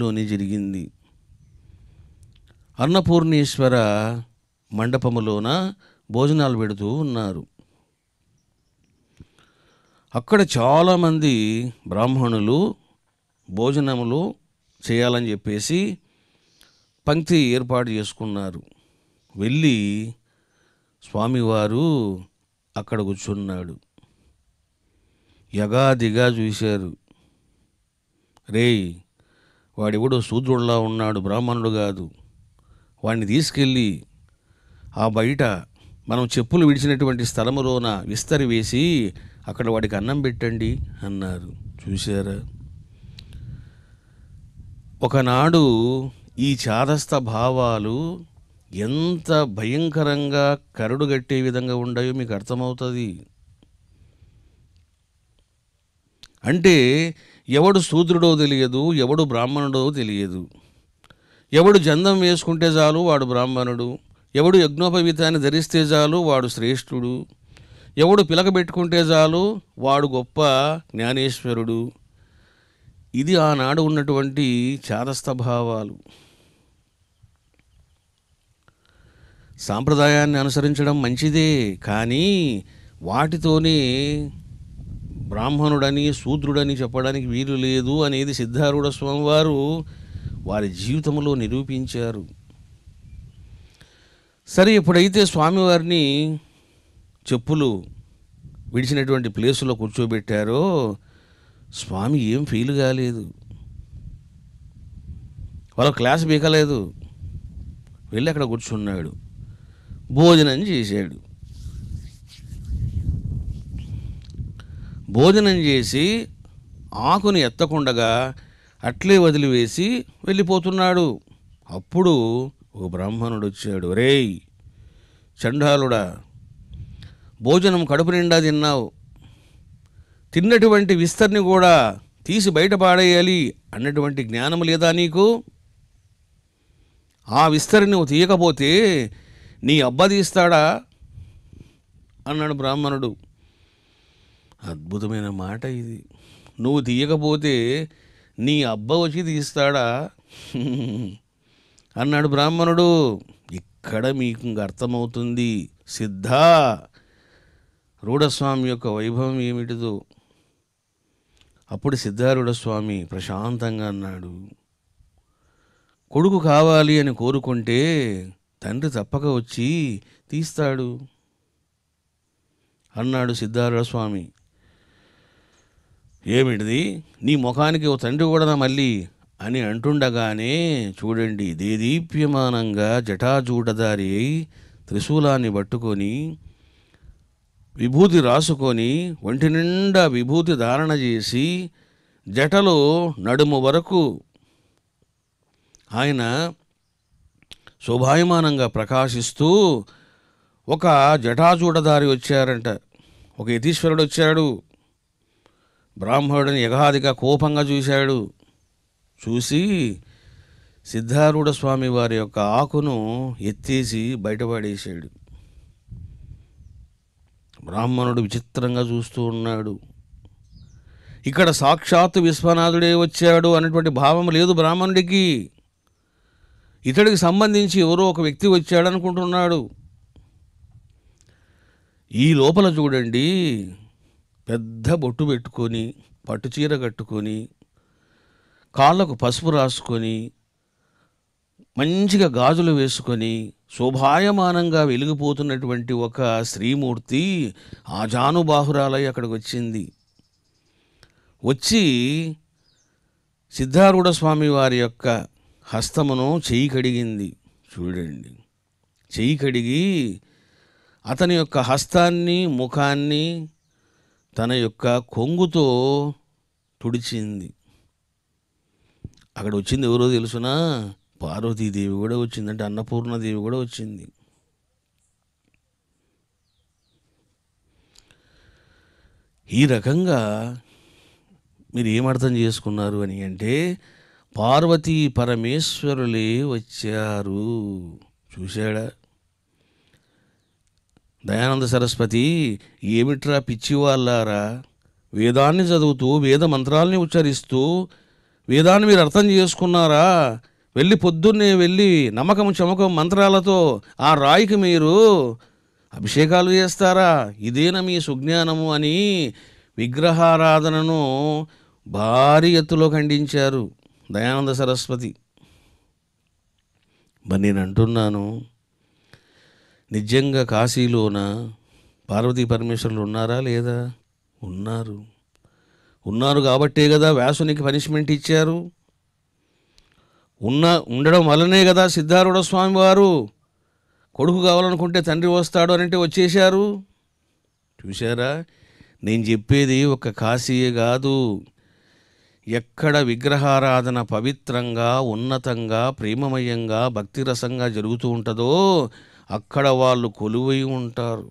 లోనే జరిగింది అన్నపూర్ణేశ్వర మండపములోన భోజనాలు పెడుతూ ఉన్నారు అక్కడ చాలామంది బ్రాహ్మణులు భోజనములు చేయాలని చెప్పేసి పంక్తి ఏర్పాటు చేసుకున్నారు వెళ్ళి స్వామివారు అక్కడ కూర్చున్నాడు యగాదిగా చూశారు రేయ్ వాడెవడో శూద్రుడులా ఉన్నాడు బ్రాహ్మణుడు కాదు వాడిని తీసుకెళ్ళి ఆ బయట మనం చెప్పులు విడిచినటువంటి స్థలములోన విస్తరి వేసి అక్కడ వాడికి అన్నం పెట్టండి అన్నారు చూశారా ఒకనాడు ఈ చాదస్థ భావాలు ఎంత భయంకరంగా కరుడుగట్టే విధంగా ఉండయో మీకు అర్థమవుతుంది అంటే ఎవడు శూద్రుడో తెలియదు ఎవడు బ్రాహ్మణుడో తెలియదు ఎవడు జందం వేసుకుంటే చాలు వాడు బ్రాహ్మణుడు ఎవడు యజ్ఞోపవీతాన్ని ధరిస్తే చాలు వాడు శ్రేష్ఠుడు ఎవడు పిలక పెట్టుకుంటే చాలు వాడు గొప్ప జ్ఞానేశ్వరుడు ఇది ఆనాడు ఉన్నటువంటి చారస్తభావాలు సాంప్రదాయాన్ని అనుసరించడం మంచిదే కానీ వాటితోనే బ్రాహ్మణుడని శూద్రుడని చెప్పడానికి వీలు లేదు అనేది సిద్ధారూఢ స్వామివారు వారి జీవితంలో నిరూపించారు సరే ఎప్పుడైతే స్వామివారిని చెప్పులు విడిచినటువంటి ప్లేసులో కూర్చోబెట్టారో స్వామి ఏం ఫీల్ కాలేదు వాళ్ళ క్లాస్ బీకలేదు వెళ్ళి అక్కడ కూర్చున్నాడు భోజనం చేశాడు భోజనం చేసి ఆకుని ఎత్తకుండగా అట్లే వదిలివేసి వెళ్ళిపోతున్నాడు అప్పుడు ఓ బ్రాహ్మణుడు వచ్చాడు రేయ్ చండాలుడా భోజనం కడుపు నిండా తిన్నావు తిన్నటువంటి విస్తర్ని కూడా తీసి బయట పాడేయాలి అన్నటువంటి జ్ఞానం లేదా నీకు ఆ విస్తరి నువ్వు తీయకపోతే నీ అబ్బ తీస్తాడా అన్నాడు బ్రాహ్మణుడు అద్భుతమైన మాట ఇది నువ్వు తీయకపోతే నీ అబ్బ వచ్చి తీస్తాడా అన్నాడు బ్రాహ్మణుడు ఇక్కడ మీకు అర్థమవుతుంది సిద్ధ రూఢస్వామి యొక్క వైభవం ఏమిటిదో అప్పుడు సిద్ధారూఢస్వామి ప్రశాంతంగా అన్నాడు కొడుకు కావాలి అని కోరుకుంటే తండ్రి తప్పక వచ్చి తీస్తాడు అన్నాడు సిద్ధారుడస్వామి ఏమిటిది నీ ముఖానికి ఓ తండ్రి కూడా మళ్ళీ అని అంటుండగానే చూడండి దేదీప్యమానంగా జటాజూటదారి అయి త్రిశూలాన్ని పట్టుకొని విభూతి రాసుకొని ఒంటి నిండా విభూతి ధారణ చేసి జటలో నడుము వరకు ఆయన శోభాయమానంగా ప్రకాశిస్తూ ఒక జటాజూటదారి వచ్చారంట ఒక యతీశ్వరుడు వచ్చాడు బ్రాహ్మణుడిని యగాదిగా కోపంగా చూశాడు చూసి సిద్ధారూఢ స్వామి వారి యొక్క ఆకును ఎత్తేసి బయటపడేశాడు బ్రాహ్మణుడు విచిత్రంగా చూస్తూ ఉన్నాడు ఇక్కడ సాక్షాత్తు విశ్వనాథుడే వచ్చాడు అనేటువంటి భావం లేదు బ్రాహ్మణుడికి ఇతడికి సంబంధించి ఎవరో ఒక వ్యక్తి వచ్చాడనుకుంటున్నాడు ఈ లోపల చూడండి పెద్ద బొట్టు పెట్టుకొని పట్టుచీర కట్టుకొని కాళ్ళకు పసుపు రాసుకొని మంచిగా గాజులు వేసుకొని శోభాయమానంగా వెలిగిపోతున్నటువంటి ఒక శ్రీమూర్తి ఆ అక్కడికి వచ్చింది వచ్చి సిద్ధారూఢ స్వామి వారి యొక్క హస్తమును చెయ్యి కడిగింది చూడండి చేయి కడిగి అతని యొక్క హస్తాన్ని ముఖాన్ని తన యొక్క కొంగుతో తుడిచింది అక్కడ వచ్చింది ఎవరో తెలుసునా పార్వతీదేవి కూడా వచ్చింది అంటే అన్నపూర్ణదేవి కూడా వచ్చింది ఈ రకంగా మీరు ఏమర్థం చేసుకున్నారు అని అంటే పార్వతీ పరమేశ్వరులే వచ్చారు చూశాడా దయానంద సరస్వతి ఏమిట్రా పిచ్చి వాళ్ళారా వేదాన్ని చదువుతూ వేద మంత్రాల్ని ఉచ్చరిస్తూ వేదాన్ని మీరు అర్థం చేసుకున్నారా వెళ్ళి పొద్దున్నే వెళ్ళి నమ్మకం చమకం మంత్రాలతో ఆ రాయికి మీరు అభిషేకాలు చేస్తారా ఇదేనా మీ సుజ్ఞానము అని విగ్రహారాధనను భారీ ఎత్తులో ఖండించారు దయానంద సరస్వతి మరి నేను అంటున్నాను నిజంగా కాశీలోన పార్వతీ పరమేశ్వరులు ఉన్నారా లేదా ఉన్నారు ఉన్నారు కాబట్టే కదా వ్యాసునికి పనిష్మెంట్ ఇచ్చారు ఉన్న ఉండడం వల్లనే కదా సిద్ధారూఢ స్వామి వారు కొడుకు కావాలనుకుంటే తండ్రి వస్తాడు అని అంటే వచ్చేశారు చూశారా నేను చెప్పేది ఒక కాశీయే కాదు ఎక్కడ విగ్రహారాధన పవిత్రంగా ఉన్నతంగా ప్రేమమయంగా భక్తిరసంగా జరుగుతూ ఉంటుందో అక్కడ వాళ్ళు కొలువై ఉంటారు